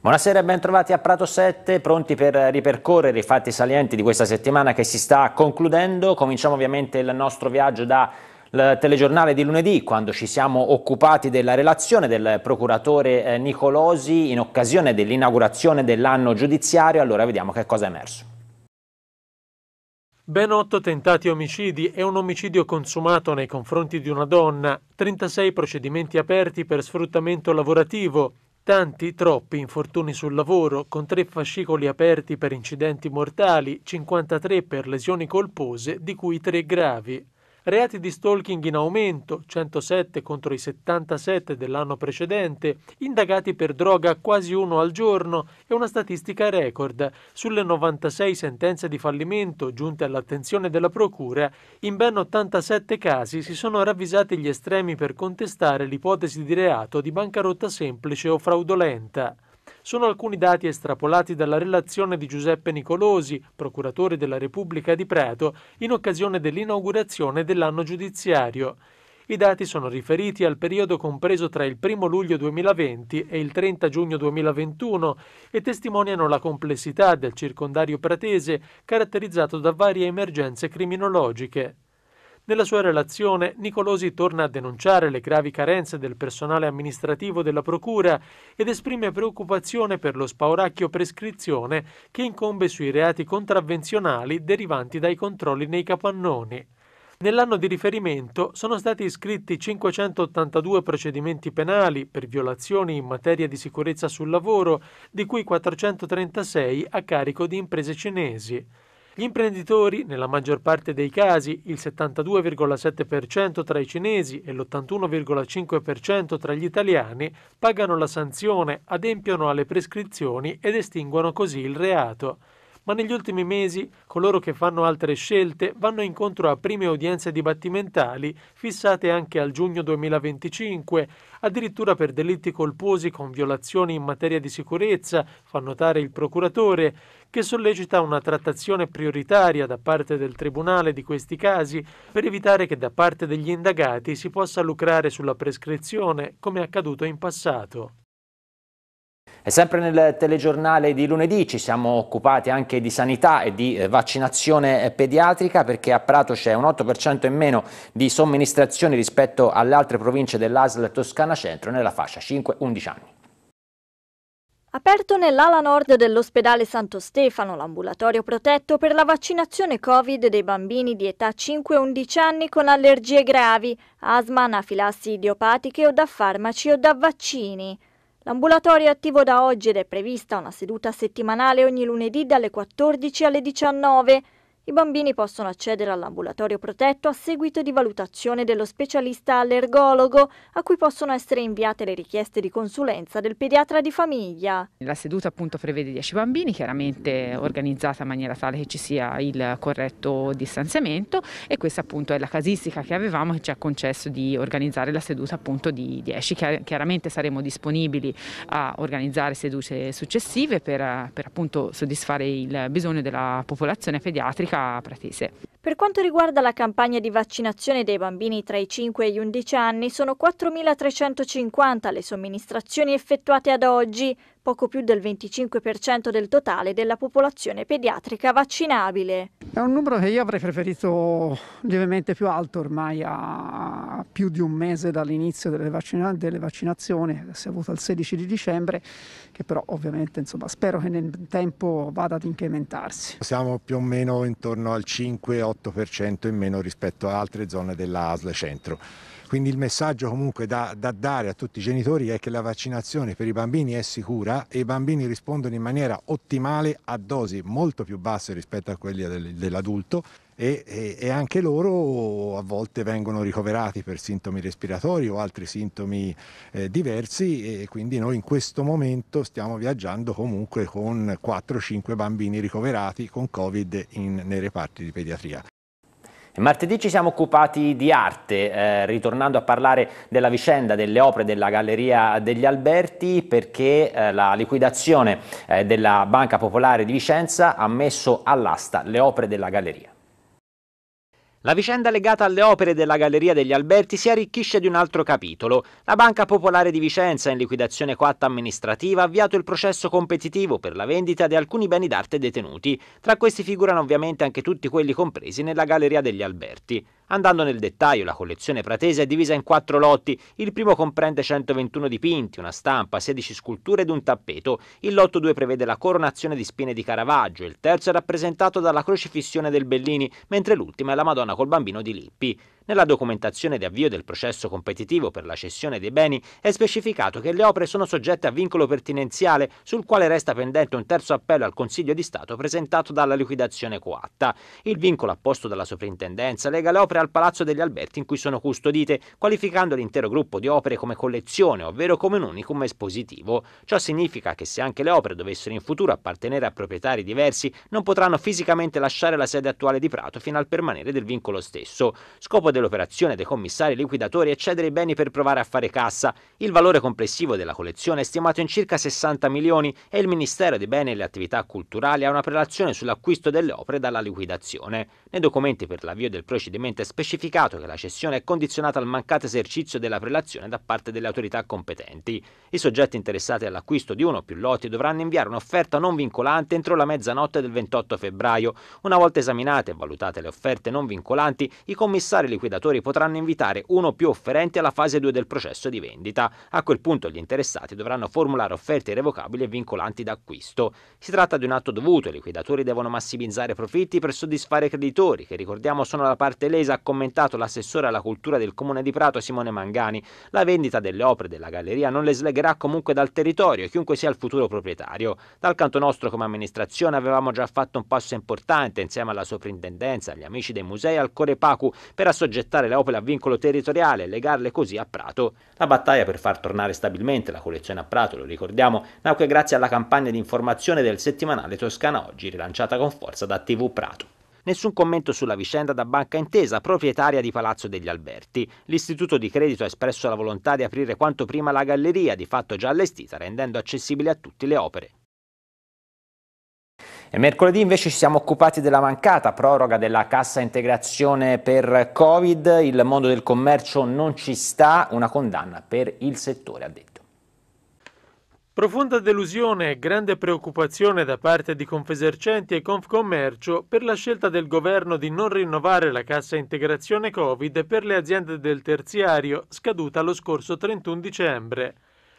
Buonasera e bentrovati a Prato 7, pronti per ripercorrere i fatti salienti di questa settimana che si sta concludendo. Cominciamo ovviamente il nostro viaggio da il telegiornale di lunedì, quando ci siamo occupati della relazione del procuratore eh, Nicolosi in occasione dell'inaugurazione dell'anno giudiziario, allora vediamo che cosa è emerso. Ben otto tentati omicidi e un omicidio consumato nei confronti di una donna, 36 procedimenti aperti per sfruttamento lavorativo, tanti, troppi infortuni sul lavoro, con tre fascicoli aperti per incidenti mortali, 53 per lesioni colpose, di cui tre gravi reati di stalking in aumento, 107 contro i 77 dell'anno precedente, indagati per droga quasi uno al giorno e una statistica record. Sulle 96 sentenze di fallimento giunte all'attenzione della Procura, in ben 87 casi si sono ravvisati gli estremi per contestare l'ipotesi di reato di bancarotta semplice o fraudolenta sono alcuni dati estrapolati dalla relazione di Giuseppe Nicolosi, procuratore della Repubblica di Prato, in occasione dell'inaugurazione dell'anno giudiziario. I dati sono riferiti al periodo compreso tra il 1 luglio 2020 e il 30 giugno 2021 e testimoniano la complessità del circondario pratese caratterizzato da varie emergenze criminologiche. Nella sua relazione Nicolosi torna a denunciare le gravi carenze del personale amministrativo della Procura ed esprime preoccupazione per lo spauracchio prescrizione che incombe sui reati contravvenzionali derivanti dai controlli nei capannoni. Nell'anno di riferimento sono stati iscritti 582 procedimenti penali per violazioni in materia di sicurezza sul lavoro, di cui 436 a carico di imprese cinesi. Gli imprenditori, nella maggior parte dei casi, il 72,7% tra i cinesi e l'81,5% tra gli italiani, pagano la sanzione, adempiono alle prescrizioni ed estinguono così il reato ma negli ultimi mesi coloro che fanno altre scelte vanno incontro a prime udienze dibattimentali fissate anche al giugno 2025, addirittura per delitti colposi con violazioni in materia di sicurezza, fa notare il procuratore, che sollecita una trattazione prioritaria da parte del Tribunale di questi casi per evitare che da parte degli indagati si possa lucrare sulla prescrizione come accaduto in passato. E sempre nel telegiornale di lunedì ci siamo occupati anche di sanità e di eh, vaccinazione eh, pediatrica perché a Prato c'è un 8% in meno di somministrazioni rispetto alle altre province dell'ASL Toscana Centro nella fascia 5-11 anni. Aperto nell'ala nord dell'ospedale Santo Stefano, l'ambulatorio protetto per la vaccinazione Covid dei bambini di età 5-11 anni con allergie gravi, asma, anafilassi idiopatiche o da farmaci o da vaccini. L'ambulatorio è attivo da oggi ed è prevista una seduta settimanale ogni lunedì dalle 14 alle 19. I bambini possono accedere all'ambulatorio protetto a seguito di valutazione dello specialista allergologo, a cui possono essere inviate le richieste di consulenza del pediatra di famiglia. La seduta appunto prevede 10 bambini, chiaramente organizzata in maniera tale che ci sia il corretto distanziamento e questa appunto è la casistica che avevamo che ci ha concesso di organizzare la seduta appunto di 10. Chiaramente saremo disponibili a organizzare sedute successive per, per appunto soddisfare il bisogno della popolazione pediatrica Luca Pratese. Per quanto riguarda la campagna di vaccinazione dei bambini tra i 5 e gli 11 anni, sono 4.350 le somministrazioni effettuate ad oggi, poco più del 25% del totale della popolazione pediatrica vaccinabile. È un numero che io avrei preferito lievemente più alto ormai a più di un mese dall'inizio delle, vaccina- delle vaccinazioni, si è avuto il 16 di dicembre, che però ovviamente insomma, spero che nel tempo vada ad incrementarsi. Siamo più o meno intorno al 5-8% in meno rispetto a altre zone della ASL Centro. Quindi il messaggio comunque da, da, dare a tutti i genitori è che la vaccinazione per i bambini è sicura e i bambini rispondono in maniera ottimale a dosi molto più basse rispetto a quelle dell'adulto e, e, e anche loro a volte vengono ricoverati per sintomi respiratori o altri sintomi eh, diversi e quindi noi in questo momento stiamo viaggiando comunque con 4-5 bambini ricoverati con Covid in, nei reparti di pediatria. Martedì ci siamo occupati di arte, eh, ritornando a parlare della vicenda delle opere della Galleria degli Alberti perché eh, la liquidazione eh, della Banca Popolare di Vicenza ha messo all'asta le opere della galleria. La vicenda legata alle opere della Galleria degli Alberti si arricchisce di un altro capitolo. La Banca Popolare di Vicenza, in liquidazione coatta amministrativa, ha avviato il processo competitivo per la vendita di alcuni beni d'arte detenuti. Tra questi figurano ovviamente anche tutti quelli compresi nella Galleria degli Alberti. Andando nel dettaglio, la collezione pratese è divisa in quattro lotti. Il primo comprende 121 dipinti, una stampa, 16 sculture ed un tappeto. Il lotto 2 prevede la coronazione di spine di Caravaggio, il terzo è rappresentato dalla crocifissione del Bellini, mentre l'ultima è la Madonna col bambino di Lippi. Nella documentazione di avvio del processo competitivo per la cessione dei beni è specificato che le opere sono soggette a vincolo pertinenziale sul quale resta pendente un terzo appello al Consiglio di Stato presentato dalla liquidazione coatta. Il vincolo apposto dalla soprintendenza lega le opere al Palazzo degli Alberti in cui sono custodite, qualificando l'intero gruppo di opere come collezione, ovvero come un unicum espositivo. Ciò significa che se anche le opere dovessero in futuro appartenere a proprietari diversi, non potranno fisicamente lasciare la sede attuale di Prato fino al permanere del vincolo stesso. Scopo del dell'operazione dei commissari liquidatori e cedere i beni per provare a fare cassa. Il valore complessivo della collezione è stimato in circa 60 milioni e il Ministero dei Beni e le Attività Culturali ha una prelazione sull'acquisto delle opere dalla liquidazione. Nei documenti per l'avvio del procedimento è specificato che la cessione è condizionata al mancato esercizio della prelazione da parte delle autorità competenti. I soggetti interessati all'acquisto di uno o più lotti dovranno inviare un'offerta non vincolante entro la mezzanotte del 28 febbraio. Una volta esaminate e valutate le offerte non vincolanti, i commissari liquidatori liquidatori potranno invitare uno o più offerenti alla fase 2 del processo di vendita. A quel punto gli interessati dovranno formulare offerte irrevocabili e vincolanti d'acquisto. Si tratta di un atto dovuto, i liquidatori devono massimizzare profitti per soddisfare i creditori, che ricordiamo sono la parte lesa, ha commentato l'assessore alla cultura del comune di Prato Simone Mangani. La vendita delle opere della galleria non le slegherà comunque dal territorio, chiunque sia il futuro proprietario. Dal canto nostro come amministrazione avevamo già fatto un passo importante insieme alla soprintendenza, agli amici dei musei e al Corepacu per associare soggettare le opere a vincolo territoriale e legarle così a Prato. La battaglia per far tornare stabilmente la collezione a Prato, lo ricordiamo, nacque grazie alla campagna di informazione del settimanale Toscana Oggi, rilanciata con forza da TV Prato. Nessun commento sulla vicenda da Banca Intesa, proprietaria di Palazzo degli Alberti. L'istituto di credito ha espresso la volontà di aprire quanto prima la galleria, di fatto già allestita, rendendo accessibili a tutti le opere. E mercoledì invece ci siamo occupati della mancata proroga della cassa integrazione per Covid, il mondo del commercio non ci sta, una condanna per il settore, ha detto. Profonda delusione e grande preoccupazione da parte di Confesercenti e Confcommercio per la scelta del governo di non rinnovare la cassa integrazione Covid per le aziende del terziario scaduta lo scorso 31 dicembre.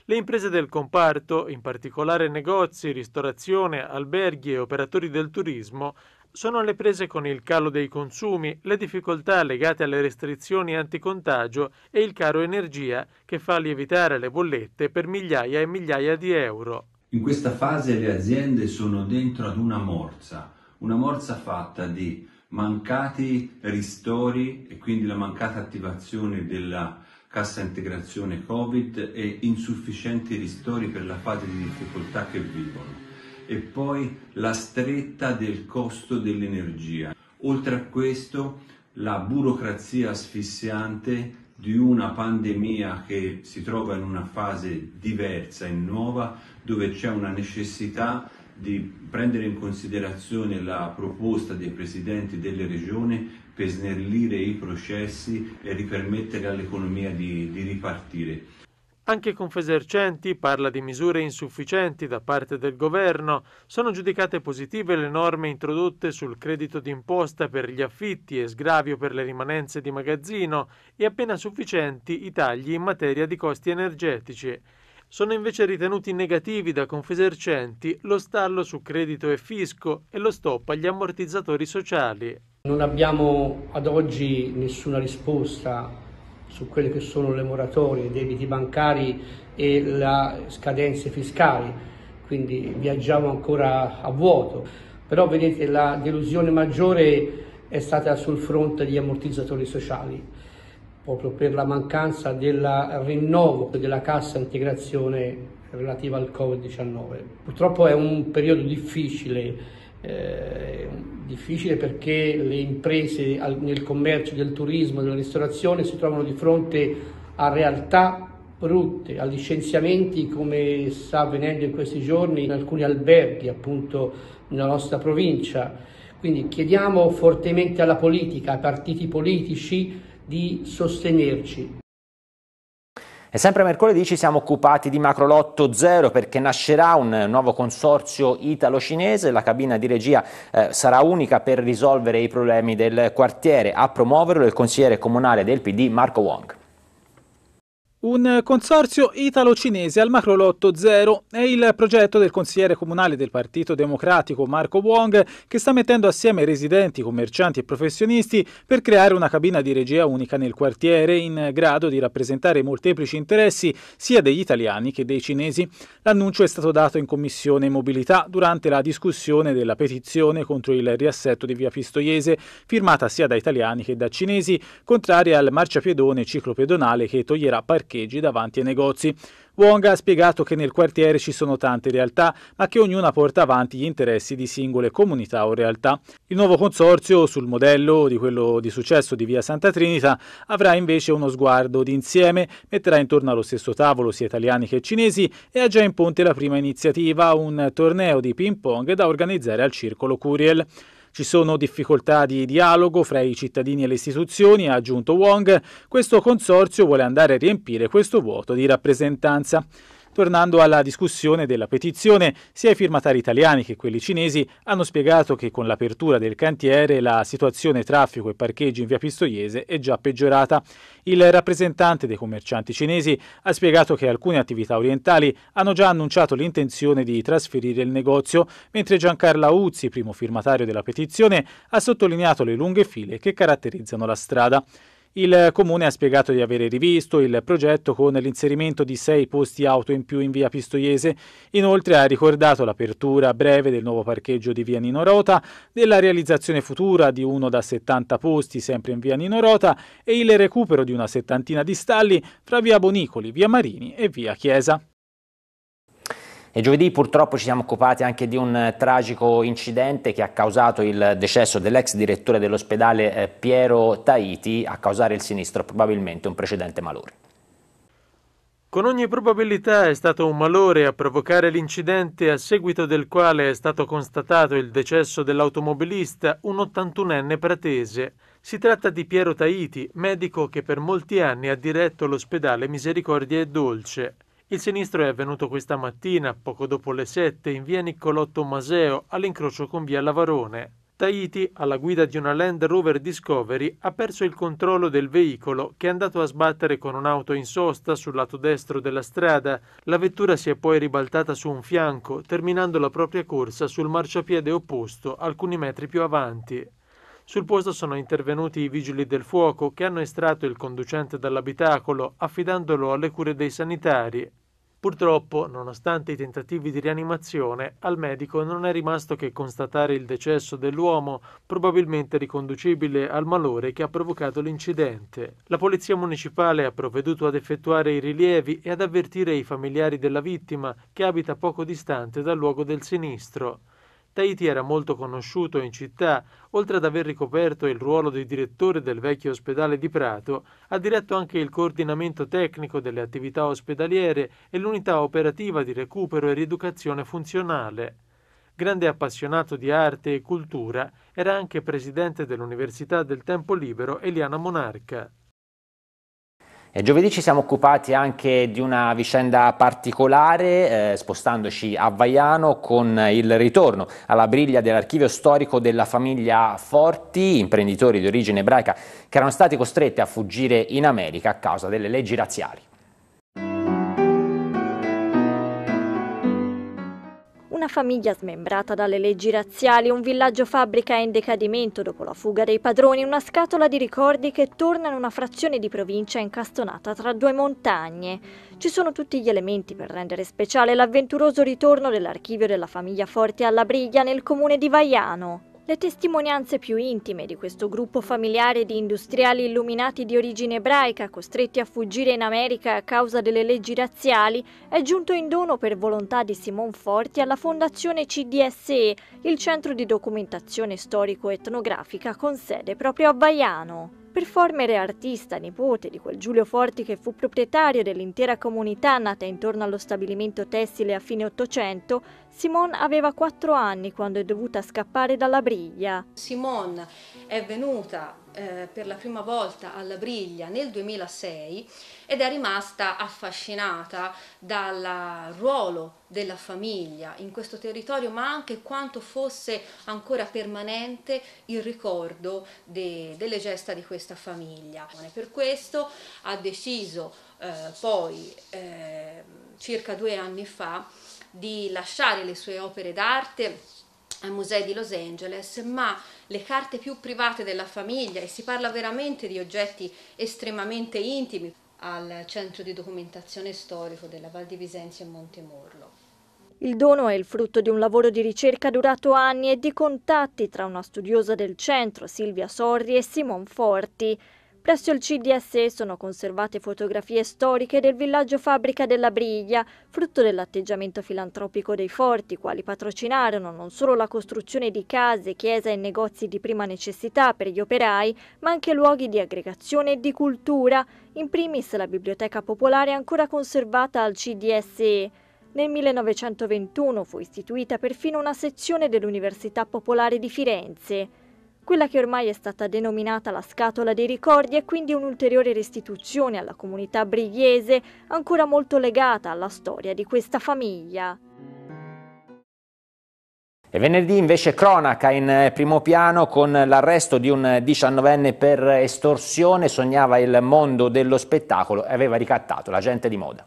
Le imprese del comparto, in particolare negozi, ristorazione, alberghi e operatori del turismo, sono alle prese con il calo dei consumi, le difficoltà legate alle restrizioni anticontagio e il caro energia che fa lievitare le bollette per migliaia e migliaia di euro. In questa fase le aziende sono dentro ad una morsa, una morsa fatta di mancati ristori e quindi la mancata attivazione della cassa integrazione Covid e insufficienti ristori per la fase di difficoltà che vivono. E poi la stretta del costo dell'energia. Oltre a questo, la burocrazia asfissiante di una pandemia che si trova in una fase diversa e nuova, dove c'è una necessità di prendere in considerazione la proposta dei presidenti delle regioni per snellire i processi e ripermettere all'economia di, di ripartire. Anche Confesercenti parla di misure insufficienti da parte del governo. Sono giudicate positive le norme introdotte sul credito d'imposta per gli affitti e sgravio per le rimanenze di magazzino e appena sufficienti i tagli in materia di costi energetici. Sono invece ritenuti negativi da Confesercenti lo stallo su credito e fisco e lo stop agli ammortizzatori sociali. Non abbiamo ad oggi nessuna risposta su quelle che sono le moratorie, i debiti bancari e le scadenze fiscali, quindi viaggiamo ancora a vuoto. Però vedete la delusione maggiore è stata sul fronte degli ammortizzatori sociali, proprio per la mancanza del rinnovo della cassa integrazione relativa al Covid-19. Purtroppo è un periodo difficile eh, difficile perché le imprese nel commercio, del turismo, della ristorazione si trovano di fronte a realtà brutte, a licenziamenti come sta avvenendo in questi giorni in alcuni alberghi appunto nella nostra provincia. Quindi chiediamo fortemente alla politica, ai partiti politici di sostenerci. E sempre mercoledì ci siamo occupati di Macrolotto Zero perché nascerà un nuovo consorzio italo-cinese, la cabina di regia eh, sarà unica per risolvere i problemi del quartiere. A promuoverlo il consigliere comunale del PD Marco Wong. Un consorzio italo-cinese al macrolotto zero è il progetto del consigliere comunale del Partito Democratico Marco Wong che sta mettendo assieme residenti, commercianti e professionisti per creare una cabina di regia unica nel quartiere in grado di rappresentare i molteplici interessi sia degli italiani che dei cinesi. L'annuncio è stato dato in commissione mobilità durante la discussione della petizione contro il riassetto di via Pistoiese firmata sia da italiani che da cinesi contraria al marciapiedone ciclopedonale che toglierà parcheggio parcheggi davanti ai negozi. Wong ha spiegato che nel quartiere ci sono tante realtà, ma che ognuna porta avanti gli interessi di singole comunità o realtà. Il nuovo consorzio, sul modello di quello di successo di Via Santa Trinita, avrà invece uno sguardo d'insieme, metterà intorno allo stesso tavolo sia italiani che cinesi e ha già in ponte la prima iniziativa, un torneo di ping pong da organizzare al Circolo Curiel. Ci sono difficoltà di dialogo fra i cittadini e le istituzioni, ha aggiunto Wong. Questo consorzio vuole andare a riempire questo vuoto di rappresentanza. Tornando alla discussione della petizione, sia i firmatari italiani che quelli cinesi hanno spiegato che con l'apertura del cantiere la situazione traffico e parcheggi in via Pistoiese è già peggiorata. Il rappresentante dei commercianti cinesi ha spiegato che alcune attività orientali hanno già annunciato l'intenzione di trasferire il negozio, mentre Giancarla Uzzi, primo firmatario della petizione, ha sottolineato le lunghe file che caratterizzano la strada. Il comune ha spiegato di avere rivisto il progetto con l'inserimento di sei posti auto in più in via Pistoiese. Inoltre ha ricordato l'apertura breve del nuovo parcheggio di via Nino Rota, della realizzazione futura di uno da 70 posti sempre in via Nino Rota e il recupero di una settantina di stalli fra via Bonicoli, via Marini e via Chiesa. E giovedì purtroppo ci siamo occupati anche di un eh, tragico incidente che ha causato il decesso dell'ex direttore dell'ospedale eh, Piero Tahiti a causare il sinistro, probabilmente un precedente malore. Con ogni probabilità è stato un malore a provocare l'incidente a seguito del quale è stato constatato il decesso dell'automobilista, un 81enne pratese. Si tratta di Piero Tahiti, medico che per molti anni ha diretto l'ospedale Misericordia e Dolce. Il sinistro è avvenuto questa mattina, poco dopo le 7, in via Niccolotto Maseo, all'incrocio con via Lavarone. Tahiti, alla guida di una Land Rover Discovery, ha perso il controllo del veicolo che è andato a sbattere con un'auto in sosta sul lato destro della strada. La vettura si è poi ribaltata su un fianco, terminando la propria corsa sul marciapiede opposto, alcuni metri più avanti. Sul posto sono intervenuti i vigili del fuoco che hanno estratto il conducente dall'abitacolo affidandolo alle cure dei sanitari. Purtroppo, nonostante i tentativi di rianimazione, al medico non è rimasto che constatare il decesso dell'uomo, probabilmente riconducibile al malore che ha provocato l'incidente. La polizia municipale ha provveduto ad effettuare i rilievi e ad avvertire i familiari della vittima che abita poco distante dal luogo del sinistro. Tahiti era molto conosciuto in città, oltre ad aver ricoperto il ruolo di direttore del vecchio ospedale di Prato, ha diretto anche il coordinamento tecnico delle attività ospedaliere e l'unità operativa di recupero e rieducazione funzionale. Grande appassionato di arte e cultura, era anche presidente dell'Università del Tempo Libero Eliana Monarca. E giovedì ci siamo occupati anche di una vicenda particolare, eh, spostandoci a Vaiano con il ritorno alla briglia dell'archivio storico della famiglia Forti, imprenditori di origine ebraica che erano stati costretti a fuggire in America a causa delle leggi razziali. famiglia smembrata dalle leggi razziali, un villaggio fabbrica in decadimento dopo la fuga dei padroni, una scatola di ricordi che torna in una frazione di provincia incastonata tra due montagne. Ci sono tutti gli elementi per rendere speciale l'avventuroso ritorno dell'archivio della famiglia Forte alla Briglia nel comune di Vaiano. Le testimonianze più intime di questo gruppo familiare di industriali illuminati di origine ebraica costretti a fuggire in America a causa delle leggi razziali è giunto in dono per volontà di Simon Forti alla Fondazione CDSE, il centro di documentazione storico-etnografica con sede proprio a Baiano. Performer e artista, nipote di quel Giulio Forti che fu proprietario dell'intera comunità nata intorno allo stabilimento tessile a fine Ottocento, Simone aveva quattro anni quando è dovuta scappare dalla briglia. Simone è venuta eh, per la prima volta alla Briglia nel 2006 ed è rimasta affascinata dal ruolo della famiglia in questo territorio, ma anche quanto fosse ancora permanente il ricordo de, delle gesta di questa famiglia. Per questo ha deciso eh, poi, eh, circa due anni fa, di lasciare le sue opere d'arte ai musei di Los Angeles, ma le carte più private della famiglia e si parla veramente di oggetti estremamente intimi al centro di documentazione storico della Val di Visenzio e Montemorlo. Il dono è il frutto di un lavoro di ricerca durato anni e di contatti tra una studiosa del centro, Silvia Sorri, e Simon Forti, Presso il CDSE sono conservate fotografie storiche del villaggio fabbrica della Briglia, frutto dell'atteggiamento filantropico dei forti, quali patrocinarono non solo la costruzione di case, chiese e negozi di prima necessità per gli operai, ma anche luoghi di aggregazione e di cultura, in primis la biblioteca popolare ancora conservata al CDSE. Nel 1921 fu istituita perfino una sezione dell'Università Popolare di Firenze. Quella che ormai è stata denominata la scatola dei ricordi è quindi un'ulteriore restituzione alla comunità brigliese ancora molto legata alla storia di questa famiglia. E venerdì invece cronaca in eh, primo piano con l'arresto di un 19enne per estorsione, sognava il mondo dello spettacolo e aveva ricattato la gente di moda.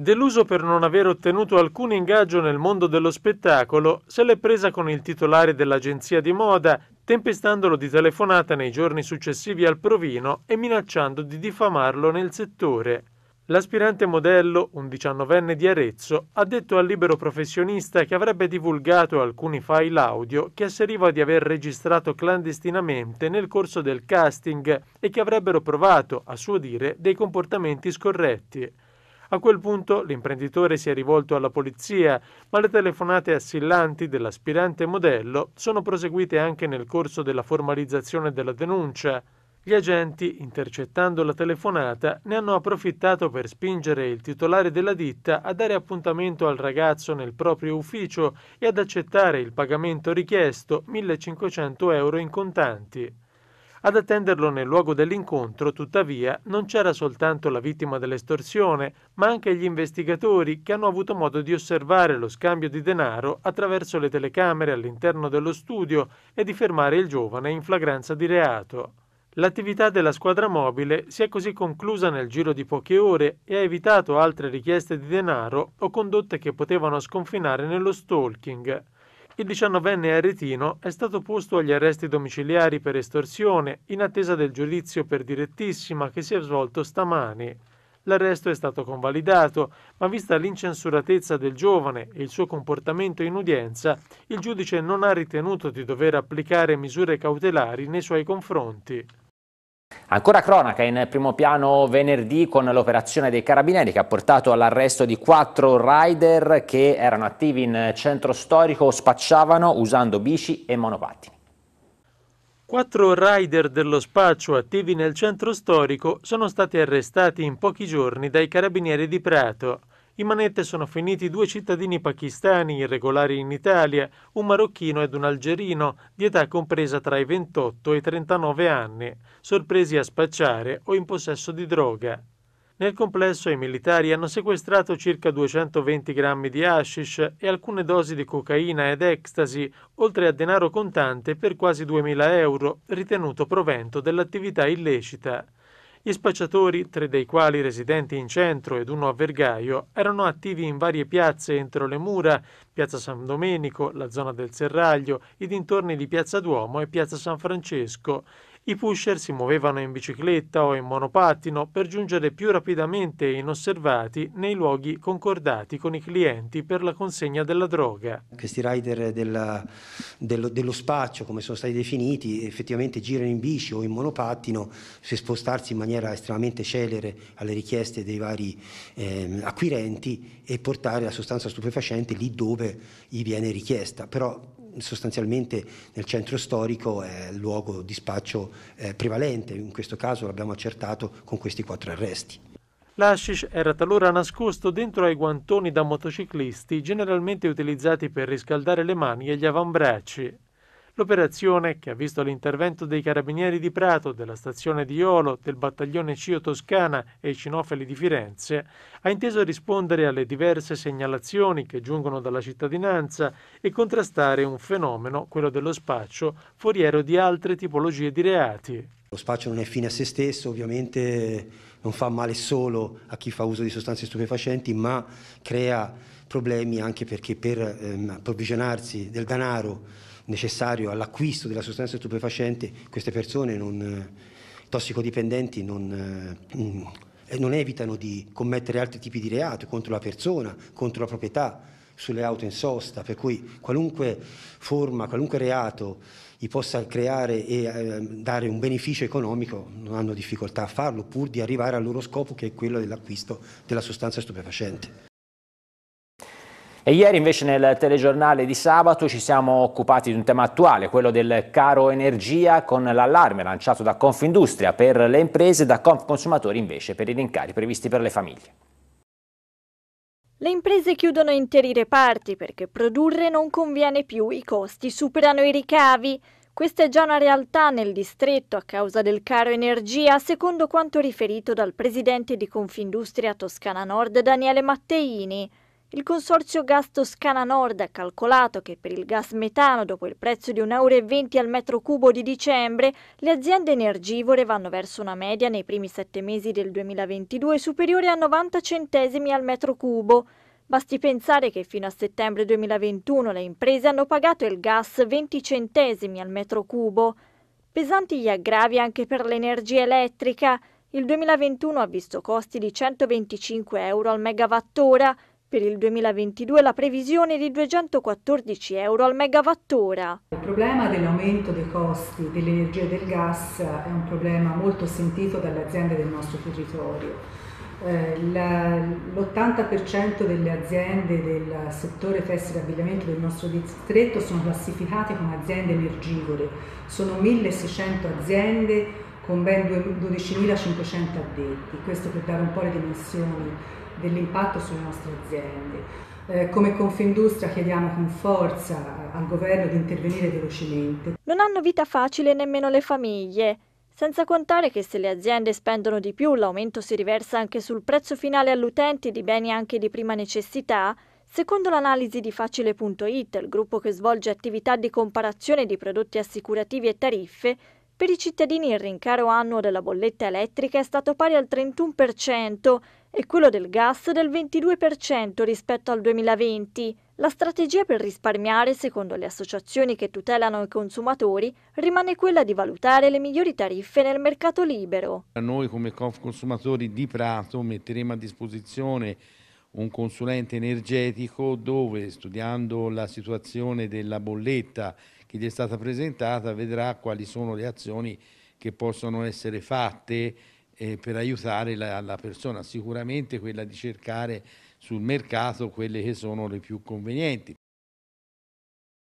Deluso per non aver ottenuto alcun ingaggio nel mondo dello spettacolo, se l'è presa con il titolare dell'agenzia di moda, tempestandolo di telefonata nei giorni successivi al provino e minacciando di diffamarlo nel settore. L'aspirante modello, un diciannovenne di Arezzo, ha detto al libero professionista che avrebbe divulgato alcuni file audio che asseriva di aver registrato clandestinamente nel corso del casting e che avrebbero provato, a suo dire, dei comportamenti scorretti. A quel punto l'imprenditore si è rivolto alla polizia, ma le telefonate assillanti dell'aspirante modello sono proseguite anche nel corso della formalizzazione della denuncia. Gli agenti, intercettando la telefonata, ne hanno approfittato per spingere il titolare della ditta a dare appuntamento al ragazzo nel proprio ufficio e ad accettare il pagamento richiesto, 1500 euro in contanti. Ad attenderlo nel luogo dell'incontro, tuttavia, non c'era soltanto la vittima dell'estorsione, ma anche gli investigatori che hanno avuto modo di osservare lo scambio di denaro attraverso le telecamere all'interno dello studio e di fermare il giovane in flagranza di reato. L'attività della squadra mobile si è così conclusa nel giro di poche ore e ha evitato altre richieste di denaro o condotte che potevano sconfinare nello stalking. Il diciannovenne aretino è stato posto agli arresti domiciliari per estorsione in attesa del giudizio per direttissima che si è svolto stamani. L'arresto è stato convalidato, ma vista l'incensuratezza del giovane e il suo comportamento in udienza, il giudice non ha ritenuto di dover applicare misure cautelari nei suoi confronti. Ancora cronaca in primo piano venerdì con l'operazione dei carabinieri che ha portato all'arresto di quattro rider che erano attivi in centro storico, spacciavano usando bici e monopattini. Quattro rider dello spaccio attivi nel centro storico sono stati arrestati in pochi giorni dai carabinieri di Prato. In manette sono finiti due cittadini pakistani irregolari in Italia, un marocchino ed un algerino di età compresa tra i 28 e i 39 anni, sorpresi a spacciare o in possesso di droga. Nel complesso i militari hanno sequestrato circa 220 grammi di hashish e alcune dosi di cocaina ed ecstasy, oltre a denaro contante per quasi 2.000 euro, ritenuto provento dell'attività illecita. Gli spacciatori, tre dei quali residenti in centro ed uno a Vergaio, erano attivi in varie piazze entro le mura, piazza San Domenico, la zona del Serraglio, i dintorni di piazza Duomo e piazza San Francesco. I pusher si muovevano in bicicletta o in monopattino per giungere più rapidamente e inosservati nei luoghi concordati con i clienti per la consegna della droga. Questi rider della, dello, dello, spaccio, come sono stati definiti, effettivamente girano in bici o in monopattino per spostarsi in maniera estremamente celere alle richieste dei vari eh, acquirenti e portare la sostanza stupefacente lì dove gli viene richiesta. Però sostanzialmente nel centro storico è il luogo di spaccio eh, prevalente, in questo caso l'abbiamo accertato con questi quattro arresti. L'hashish era talora nascosto dentro ai guantoni da motociclisti, generalmente utilizzati per riscaldare le mani e gli avambracci. L'operazione, che ha visto l'intervento dei carabinieri di Prato, della stazione di Iolo, del battaglione Cio Toscana e i cinofili di Firenze, ha inteso rispondere alle diverse segnalazioni che giungono dalla cittadinanza e contrastare un fenomeno, quello dello spaccio, foriero di altre tipologie di reati. Lo spaccio non è fine a se stesso, ovviamente non fa male solo a chi fa uso di sostanze stupefacenti, ma crea problemi anche perché per ehm, approvvigionarsi del denaro necessario all'acquisto della sostanza stupefacente, queste persone non, eh, tossicodipendenti non, eh, mm, eh, non evitano di commettere altri tipi di reato contro la persona, contro la proprietà, sulle auto in sosta, per cui qualunque forma, qualunque reato gli possa creare e ehm, dare un beneficio economico non hanno difficoltà a farlo, pur di arrivare al loro scopo che è quello dell'acquisto della sostanza stupefacente. E ieri invece nel telegiornale di sabato ci siamo occupati di un tema attuale, quello del caro energia con l'allarme lanciato da Confindustria per le imprese e da Confconsumatori invece per i rincari previsti per le famiglie. Le imprese chiudono interi reparti perché produrre non conviene più, i costi superano i ricavi. Questa è già una realtà nel distretto a causa del caro energia, secondo quanto riferito dal presidente di Confindustria Toscana Nord Daniele Matteini. Il consorzio Gas Toscana Nord ha calcolato che per il gas metano, dopo il prezzo di 1,20 euro al metro cubo di dicembre, le aziende energivore vanno verso una media nei primi sette mesi del 2022 superiore a 90 centesimi al metro cubo. Basti pensare che fino a settembre 2021 le imprese hanno pagato il gas 20 centesimi al metro cubo. Pesanti gli aggravi anche per l'energia elettrica. Il 2021 ha visto costi di 125 euro al megawattora per il 2022 la previsione è di 214 euro al megawattora. Il problema dell'aumento dei costi dell'energia e del gas è un problema molto sentito dalle aziende del nostro territorio. Eh, L'80% delle aziende del settore tessile e abbigliamento del nostro distretto sono classificate come aziende energivore, sono 1600 aziende con ben 12.500 addetti, questo per dare un po' le dimensioni dell'impatto sulle nostre aziende. Eh, come Confindustria chiediamo con forza eh, al governo di intervenire velocemente. Non hanno vita facile nemmeno le famiglie. Senza contare che se le aziende spendono di più, l'aumento si riversa anche sul prezzo finale all'utente di beni anche di prima necessità, Secondo l'analisi di Facile.it, il gruppo che svolge attività di comparazione di prodotti assicurativi e tariffe, per i cittadini il rincaro annuo della bolletta elettrica è stato pari al 31% e quello del gas del 22% rispetto al 2020. La strategia per risparmiare, secondo le associazioni che tutelano i consumatori, rimane quella di valutare le migliori tariffe nel mercato libero. Noi come Conf consumatori di Prato metteremo a disposizione un consulente energetico dove studiando la situazione della bolletta che gli è stata presentata vedrà quali sono le azioni che possono essere fatte eh, per aiutare la, la, persona, sicuramente quella di cercare sul mercato quelle che sono le più convenienti.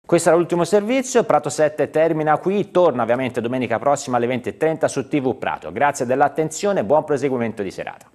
Questo era l'ultimo servizio, Prato 7 termina qui, torna ovviamente domenica prossima alle 20.30 su TV Prato. Grazie dell'attenzione buon proseguimento di serata.